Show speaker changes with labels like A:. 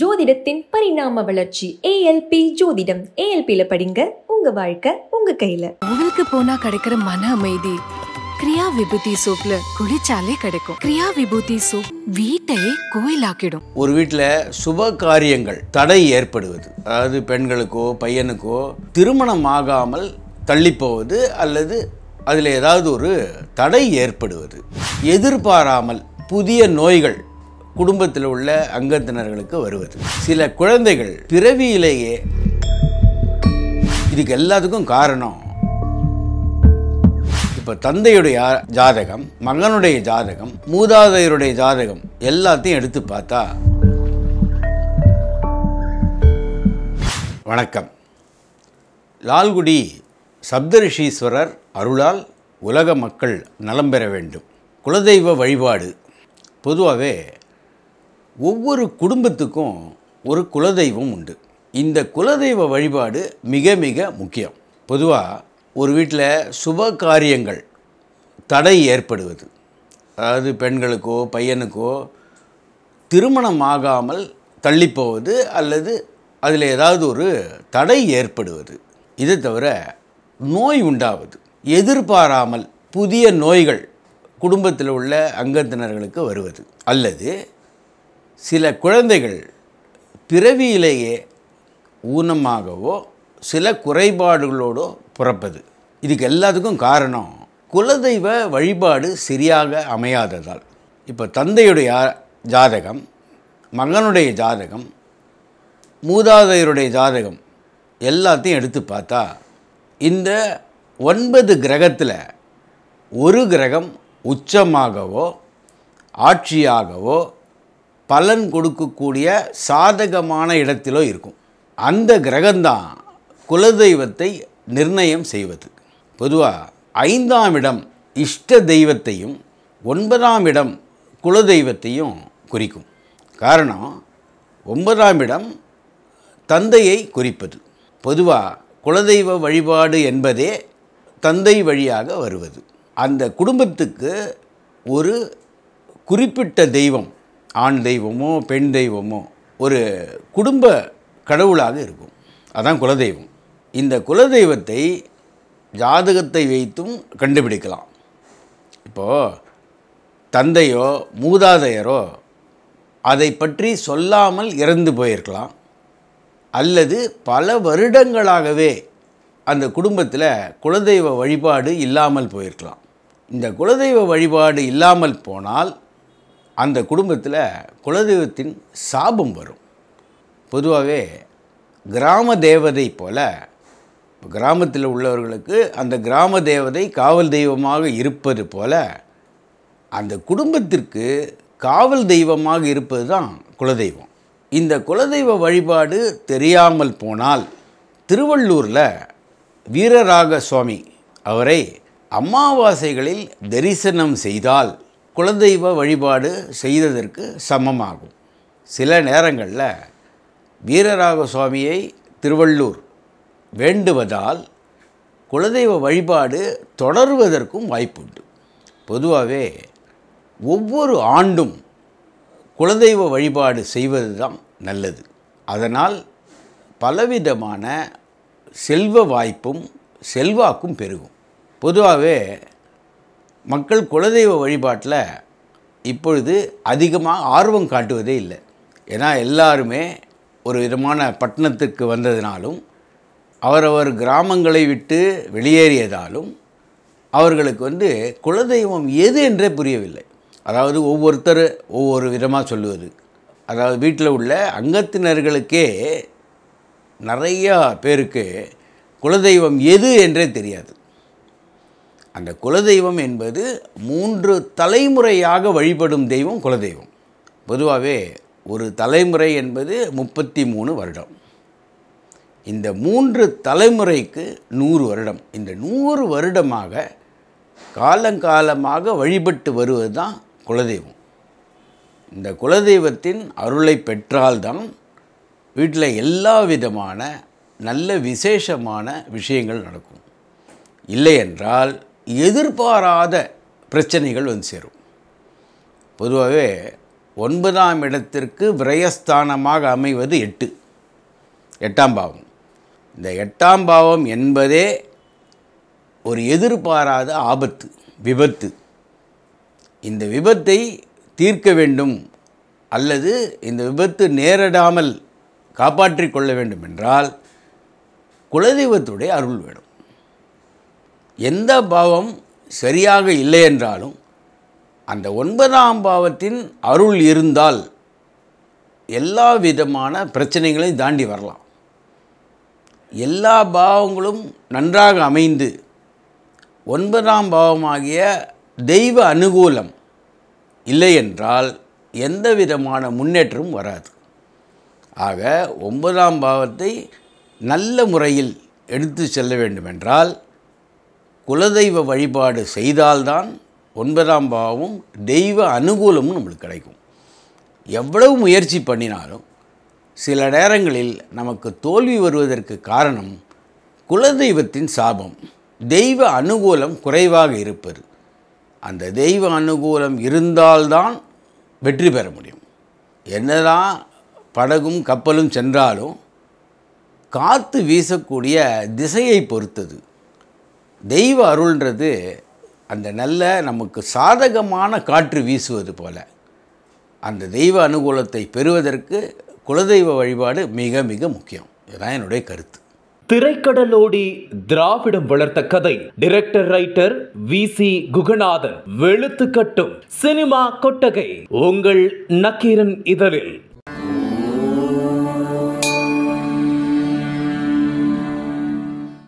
A: ஜோதிடத்தின் பரிணாம வளர்ச்சி ஏஎல்பி ஜோதிடம் ஏஎல்பியில படிங்க உங்க வாழ்க்கை உங்க கையில உங்களுக்கு போனா கிடைக்கிற மன அமைதி கிரியா விபூதி சோப்ல குளிச்சாலே கிடைக்கும் கிரியா விபூதி சோப் வீட்டை கோயிலாக்கிடும் ஒரு வீட்டுல சுப காரியங்கள் தடை ஏற்படுவது அதாவது பெண்களுக்கோ பையனுக்கோ திருமணம் ஆகாமல் தள்ளிப்போவது அல்லது அதில் ஏதாவது ஒரு தடை ஏற்படுவது எதிர்பாராமல் புதிய நோய்கள் குடும்பத்தில் உள்ள அங்கத்தினர்களுக்கு வருவது சில குழந்தைகள் பிறவியிலேயே இதுக்கு எல்லாத்துக்கும் காரணம் இப்போ தந்தையுடைய ஜாதகம் மகனுடைய ஜாதகம் மூதாதையருடைய ஜாதகம் எல்லாத்தையும் எடுத்து பார்த்தா வணக்கம் லால்குடி சப்தரிஷீஸ்வரர் அருளால் உலக மக்கள் நலம் பெற வேண்டும் குலதெய்வ வழிபாடு பொதுவாகவே ஒவ்வொரு குடும்பத்துக்கும் ஒரு குலதெய்வம் உண்டு இந்த குலதெய்வ வழிபாடு மிக மிக முக்கியம் பொதுவாக ஒரு வீட்டில் சுப காரியங்கள் தடை ஏற்படுவது அதாவது பெண்களுக்கோ பையனுக்கோ திருமணம் ஆகாமல் தள்ளிப்போவது அல்லது அதில் ஏதாவது ஒரு தடை ஏற்படுவது இதை தவிர நோய் உண்டாவது எதிர்பாராமல் புதிய நோய்கள் குடும்பத்தில் உள்ள அங்கத்தினர்களுக்கு வருவது அல்லது சில குழந்தைகள் பிறவியிலேயே ஊனமாகவோ சில குறைபாடுகளோடோ பிறப்பது இதுக்கு எல்லாத்துக்கும் காரணம் குலதெய்வ வழிபாடு சரியாக அமையாததால் இப்போ தந்தையுடைய ஜாதகம் மகனுடைய ஜாதகம் மூதாதையருடைய ஜாதகம் எல்லாத்தையும் எடுத்து பார்த்தா இந்த ஒன்பது கிரகத்தில் ஒரு கிரகம் உச்சமாகவோ ஆட்சியாகவோ பலன் கொடுக்கக்கூடிய சாதகமான இடத்திலோ இருக்கும் அந்த கிரகம்தான் குலதெய்வத்தை நிர்ணயம் செய்வது பொதுவாக ஐந்தாம் இடம் இஷ்ட தெய்வத்தையும் ஒன்பதாம் இடம் குலதெய்வத்தையும் குறிக்கும் காரணம் ஒன்பதாம் இடம் தந்தையை குறிப்பது பொதுவாக குலதெய்வ வழிபாடு என்பதே தந்தை வழியாக வருவது அந்த குடும்பத்துக்கு ஒரு குறிப்பிட்ட தெய்வம் ஆண் தெய்வமோ பெண் தெய்வமோ ஒரு குடும்ப கடவுளாக இருக்கும் அதான் குலதெய்வம் இந்த குலதெய்வத்தை ஜாதகத்தை வைத்தும் கண்டுபிடிக்கலாம் இப்போது தந்தையோ மூதாதையரோ அதை பற்றி சொல்லாமல் இறந்து போயிருக்கலாம் அல்லது பல வருடங்களாகவே அந்த குடும்பத்தில் குலதெய்வ வழிபாடு இல்லாமல் போயிருக்கலாம் இந்த குலதெய்வ வழிபாடு இல்லாமல் போனால் அந்த குடும்பத்தில் குலதெய்வத்தின் சாபம் வரும் பொதுவாகவே கிராம தேவதை போல் கிராமத்தில் உள்ளவர்களுக்கு அந்த கிராம தேவதை காவல் தெய்வமாக இருப்பது போல் அந்த குடும்பத்திற்கு காவல் தெய்வமாக இருப்பது தான் குலதெய்வம் இந்த குலதெய்வ வழிபாடு தெரியாமல் போனால் திருவள்ளூரில் வீரராக சுவாமி அவரை அமாவாசைகளில் தரிசனம் செய்தால் குலதெய்வ வழிபாடு செய்ததற்கு சமமாகும் சில நேரங்களில் வீரராக சுவாமியை திருவள்ளூர் வேண்டுவதால் குலதெய்வ வழிபாடு தொடர்வதற்கும் வாய்ப்புண்டு பொதுவாகவே ஒவ்வொரு ஆண்டும் குலதெய்வ வழிபாடு செய்வது தான் நல்லது அதனால் பலவிதமான செல்வ வாய்ப்பும் செல்வாக்கும் பெருகும் பொதுவாகவே மக்கள் குலதெய்வ வழிபாட்டில் இப்பொழுது அதிகமாக ஆர்வம் காட்டுவதே இல்லை ஏன்னா எல்லாருமே ஒரு விதமான பட்டணத்துக்கு வந்ததினாலும் அவரவர் கிராமங்களை விட்டு வெளியேறியதாலும் அவர்களுக்கு வந்து குலதெய்வம் எது என்றே புரியவில்லை அதாவது ஒவ்வொருத்தர் ஒவ்வொரு விதமாக சொல்லுவது அதாவது வீட்டில் உள்ள அங்கத்தினர்களுக்கே நிறையா பேருக்கு குலதெய்வம் எது என்றே தெரியாது அந்த குலதெய்வம் என்பது மூன்று தலைமுறையாக வழிபடும் தெய்வம் குலதெய்வம் பொதுவாகவே ஒரு தலைமுறை என்பது முப்பத்தி மூணு வருடம் இந்த மூன்று தலைமுறைக்கு நூறு வருடம் இந்த நூறு வருடமாக காலங்காலமாக வழிபட்டு வருவது தான் குலதெய்வம் இந்த குலதெய்வத்தின் அருளை பெற்றால்தான் வீட்டில் எல்லா விதமான நல்ல விசேஷமான விஷயங்கள் நடக்கும் இல்லையென்றால் எதிர்பாராத பிரச்சனைகள் வந்து சேரும் பொதுவாகவே ஒன்பதாம் இடத்திற்கு விரயஸ்தானமாக அமைவது எட்டு எட்டாம் பாவம் இந்த எட்டாம் பாவம் என்பதே ஒரு எதிர்பாராத ஆபத்து விபத்து இந்த விபத்தை தீர்க்க வேண்டும் அல்லது இந்த விபத்து நேரிடாமல் காப்பாற்றிக் கொள்ள வேண்டும் என்றால் குலதெய்வத்துடைய அருள் வேணும் எந்த பாவம் சரியாக இல்லை என்றாலும் அந்த ஒன்பதாம் பாவத்தின் அருள் இருந்தால் எல்லா விதமான பிரச்சனைகளையும் தாண்டி வரலாம் எல்லா பாவங்களும் நன்றாக அமைந்து ஒன்பதாம் பாவமாகிய தெய்வ அனுகூலம் இல்லை என்றால் எந்த விதமான முன்னேற்றமும் வராது ஆக ஒன்பதாம் பாவத்தை நல்ல முறையில் எடுத்து செல்ல வேண்டுமென்றால் குலதெய்வ வழிபாடு செய்தால்தான் ஒன்பதாம் பாவம் தெய்வ அனுகூலமும் நம்மளுக்கு கிடைக்கும் எவ்வளவு முயற்சி பண்ணினாலும் சில நேரங்களில் நமக்கு தோல்வி வருவதற்கு காரணம் குலதெய்வத்தின் சாபம் தெய்வ அனுகூலம் குறைவாக இருப்பது அந்த தெய்வ அனுகூலம் இருந்தால்தான் வெற்றி பெற முடியும் என்னதான் படகும் கப்பலும் சென்றாலும் காற்று வீசக்கூடிய திசையை பொறுத்தது தெய்வ அருள்ன்றது அந்த நல்ல நமக்கு சாதகமான காற்று வீசுவது போல அந்த தெய்வ அனுகூலத்தை பெறுவதற்கு குலதெய்வ வழிபாடு மிக மிக முக்கியம் இதுதான் என்னுடைய கருத்து திரைக்கடலோடி திராவிடம் வளர்த்த கதை director writer V C Kuganathan வெளுத்து கட்டும் சினிமா கொட்டகை உங்கள் நக்கீரன் இதழில்